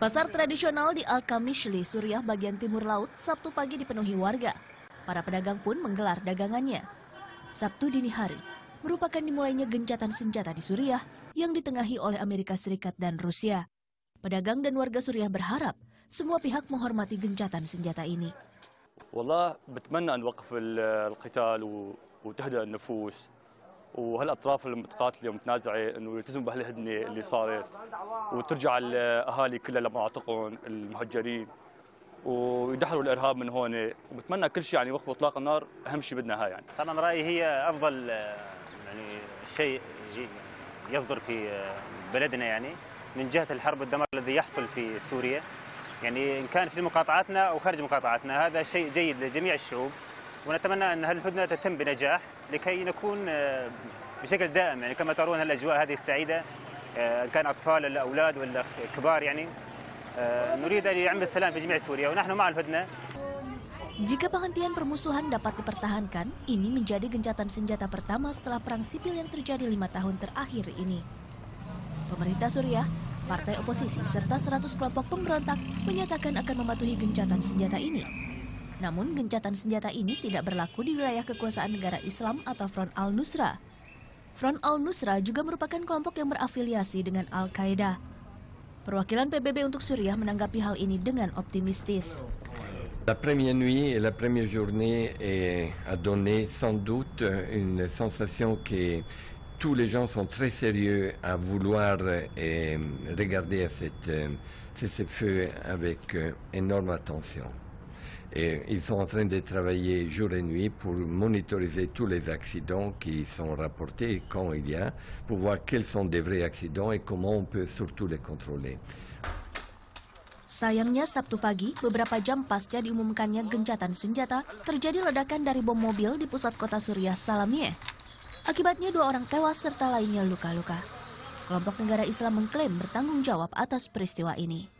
Pasar tradisional di Al-Kamishli, Suriah bagian timur laut, Sabtu pagi dipenuhi warga. Para pedagang pun menggelar dagangannya. Sabtu dini hari merupakan dimulainya gencatan senjata di Suriah yang ditengahi oleh Amerika Serikat dan Rusia. Pedagang dan warga Suriah berharap semua pihak menghormati gencatan senjata ini. والله بتمنى أن وقف القتال وتهدأ النفوس وهالاطراف المتقاتله ومتنازعه انه يلتزموا بهالهدنه اللي صارت وترجع الاهالي كلها لمناطقهم المهجرين ويدحروا الارهاب من هون وبتمنى كل شيء يعني وقف اطلاق النار اهم شيء بدنا هاي يعني انا رايي هي افضل يعني شيء يصدر في بلدنا يعني من جهه الحرب والدمار الذي يحصل في سوريا يعني ان كان في مقاطعاتنا او خارج مقاطعاتنا هذا شيء جيد لجميع الشعوب ونتمنى أن هالهدنة تتم بنجاح لكي نكون بشكل دائم يعني كما ترون الاجواء هذه السعيدة كان اطفال ولا أولاد ولا كبار يعني نريد ان يعم السلام في جميع سوريا ونحن مع الهدنه Jika penghentian permusuhan dapat dipertahankan, ini menjadi gencatan senjata pertama setelah perang sipil yang terjadi lima tahun terakhir ini. Pemerintah Suriah, partai oposisi, serta 100 kelompok pemberontak menyatakan akan mematuhi gencatan senjata ini namun, gencatan senjata ini tidak berlaku di wilayah kekuasaan negara Islam atau Front al-Nusra. Front al-Nusra juga merupakan kelompok yang berafiliasi dengan Al-Qaeda. Perwakilan PBB untuk Suriah menanggapi hal ini dengan optimistis. La première nuit et la première journée a donné sans doute une sensation que tous les gens sont très sérieux à vouloir euh, regarder à cette, euh, ces feux avec euh, énorme attention. Et ils sont en train de travailler jour et nuit pour monitoriser tous les accidents qui sont rapportés et quand il y a, pour voir quels sont des vrais accidents et comment on peut surtout les contrôler. Sayangnya Sabtu pagi, beberapa jam pasca diumumkannya gencatan senjata, terjadi ledakan dari bom mobil di pusat kota Suriah Salamie. Akibatnya dua orang tewas serta lainnya luka-luka. Kelompok negara Islam mengklaim bertanggung jawab atas peristiwa ini.